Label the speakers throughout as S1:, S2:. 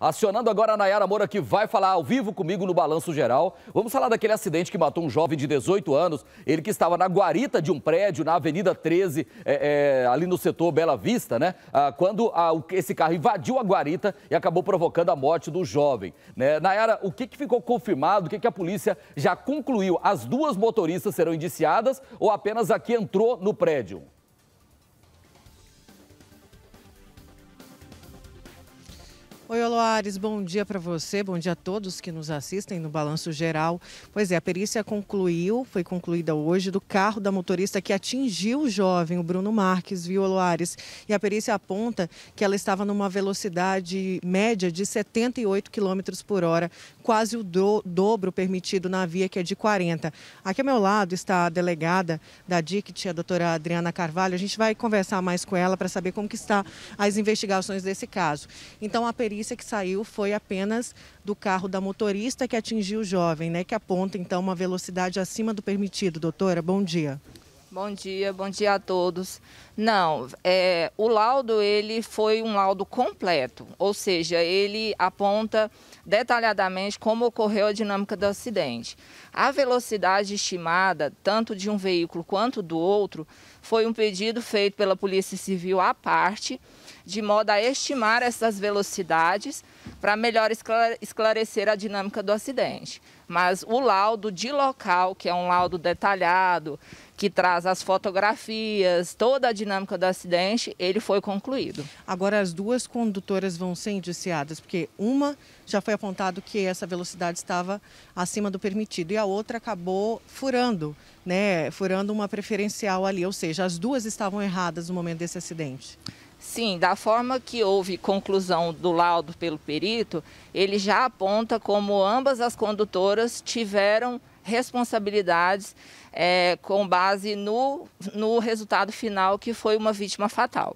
S1: Acionando agora a Nayara Moura, que vai falar ao vivo comigo no Balanço Geral. Vamos falar daquele acidente que matou um jovem de 18 anos, ele que estava na guarita de um prédio, na Avenida 13, é, é, ali no setor Bela Vista, né? Ah, quando a, esse carro invadiu a guarita e acabou provocando a morte do jovem. Né? Nayara, o que, que ficou confirmado? O que, que a polícia já concluiu? As duas motoristas serão indiciadas ou apenas a que entrou no prédio?
S2: Oi, Oloares, bom dia para você, bom dia a todos que nos assistem no Balanço Geral. Pois é, a perícia concluiu, foi concluída hoje, do carro da motorista que atingiu o jovem, o Bruno Marques, viu, Oloares? E a perícia aponta que ela estava numa velocidade média de 78 km por hora, quase o do, dobro permitido na via, que é de 40. Aqui ao meu lado está a delegada da DICT, a doutora Adriana Carvalho. A gente vai conversar mais com ela para saber como que está as investigações desse caso. Então, a perícia notícia que saiu foi apenas do carro da motorista que atingiu o jovem, né? Que aponta então uma velocidade acima do permitido. Doutora, bom dia.
S1: Bom dia, bom dia a todos. Não, é, o laudo ele foi um laudo completo, ou seja, ele aponta detalhadamente como ocorreu a dinâmica do acidente. A velocidade estimada, tanto de um veículo quanto do outro, foi um pedido feito pela Polícia Civil à parte, de modo a estimar essas velocidades para melhor esclarecer a dinâmica do acidente. Mas o laudo de local, que é um laudo detalhado, que traz as fotografias, toda a dinâmica
S2: do acidente, ele foi concluído. Agora as duas condutoras vão ser indiciadas, porque uma já foi apontado que essa velocidade estava acima do permitido e a outra acabou furando, né, furando uma preferencial ali, ou seja, as duas estavam erradas no momento desse acidente.
S1: Sim, da forma que houve conclusão do laudo pelo perito, ele já aponta como ambas as condutoras tiveram responsabilidades é, com base no, no resultado final, que foi uma
S2: vítima fatal.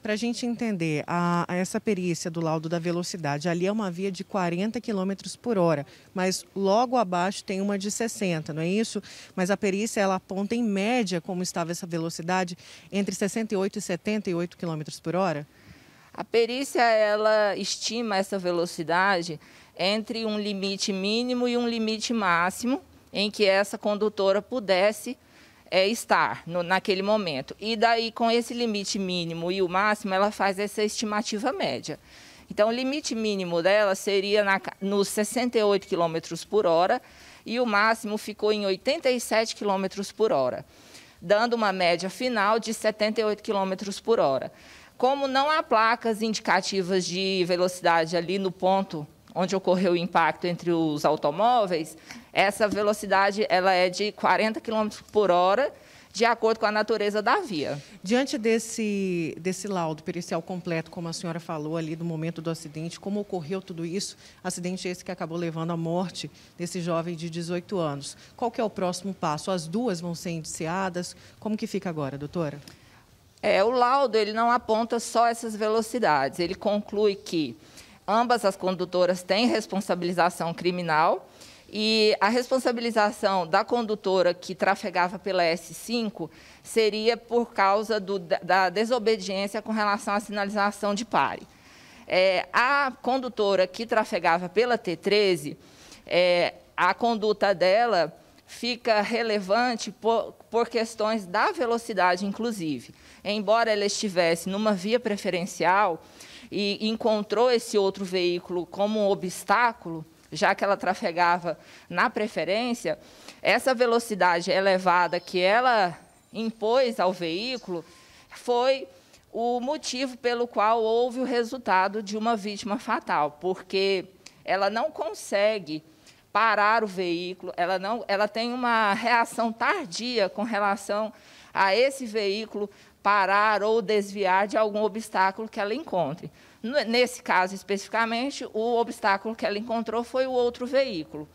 S2: Para a gente entender, a, a essa perícia do laudo da velocidade, ali é uma via de 40 km por hora, mas logo abaixo tem uma de 60, não é isso? Mas a perícia ela aponta em média como estava essa velocidade, entre 68 e 78 km por hora?
S1: A perícia ela estima essa velocidade entre um limite mínimo e um limite máximo, em que essa condutora pudesse é, estar no, naquele momento. E daí, com esse limite mínimo e o máximo, ela faz essa estimativa média. Então, o limite mínimo dela seria na, nos 68 km por hora e o máximo ficou em 87 km por hora, dando uma média final de 78 km por hora. Como não há placas indicativas de velocidade ali no ponto onde ocorreu o impacto entre os automóveis, essa velocidade ela é de 40 km por hora, de acordo com a natureza da via.
S2: Diante desse, desse laudo pericial completo, como a senhora falou ali do momento do acidente, como ocorreu tudo isso, acidente esse que acabou levando à morte desse jovem de 18 anos. Qual que é o próximo passo? As duas vão ser indiciadas? Como que fica agora, doutora? É,
S1: o laudo ele não aponta só essas velocidades, ele conclui que Ambas as condutoras têm responsabilização criminal e a responsabilização da condutora que trafegava pela S5 seria por causa do, da desobediência com relação à sinalização de pare. É, a condutora que trafegava pela T13, é, a conduta dela fica relevante por, por, questões da velocidade, inclusive. Embora ela estivesse numa via preferencial, e encontrou esse outro veículo como um obstáculo, já que ela trafegava na preferência, essa velocidade elevada que ela impôs ao veículo foi o motivo pelo qual houve o resultado de uma vítima fatal, porque ela não consegue parar o veículo, ela, não, ela tem uma reação tardia com relação a esse veículo parar ou desviar de algum obstáculo que ela encontre. Nesse caso especificamente, o obstáculo que ela encontrou foi o outro veículo.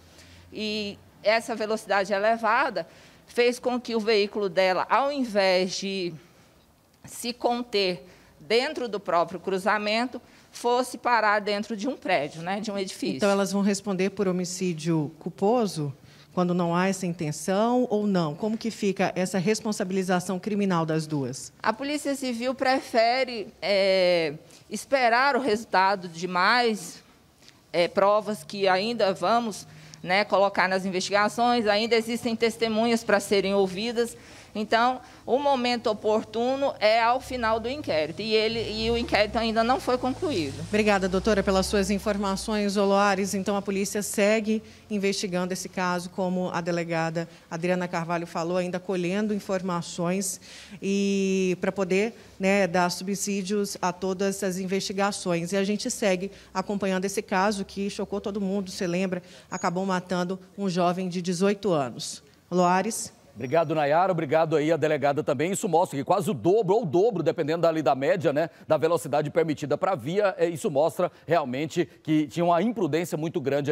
S1: E essa velocidade elevada fez com que o veículo dela, ao invés de se conter dentro do próprio cruzamento, fosse parar dentro de um prédio,
S2: né, de um então, edifício. Então elas vão responder por homicídio culposo? quando não há essa intenção ou não? Como que fica essa responsabilização criminal das duas?
S1: A Polícia Civil prefere é, esperar o resultado de mais é, provas que ainda vamos né, colocar nas investigações, ainda existem testemunhas para serem ouvidas. Então, o momento oportuno é ao final do inquérito e, ele, e o inquérito ainda
S2: não foi concluído. Obrigada, doutora, pelas suas informações, Oloares. Então, a polícia segue investigando esse caso, como a delegada Adriana Carvalho falou, ainda colhendo informações e para poder né, dar subsídios a todas as investigações. E a gente segue acompanhando esse caso que chocou todo mundo, você lembra, acabou matando um jovem de 18 anos. Loares.
S1: Obrigado, Nayara. Obrigado aí a delegada também. Isso mostra que quase o dobro ou o dobro, dependendo ali da média, né, da velocidade permitida para a via, é, isso mostra realmente que tinha uma imprudência muito grande.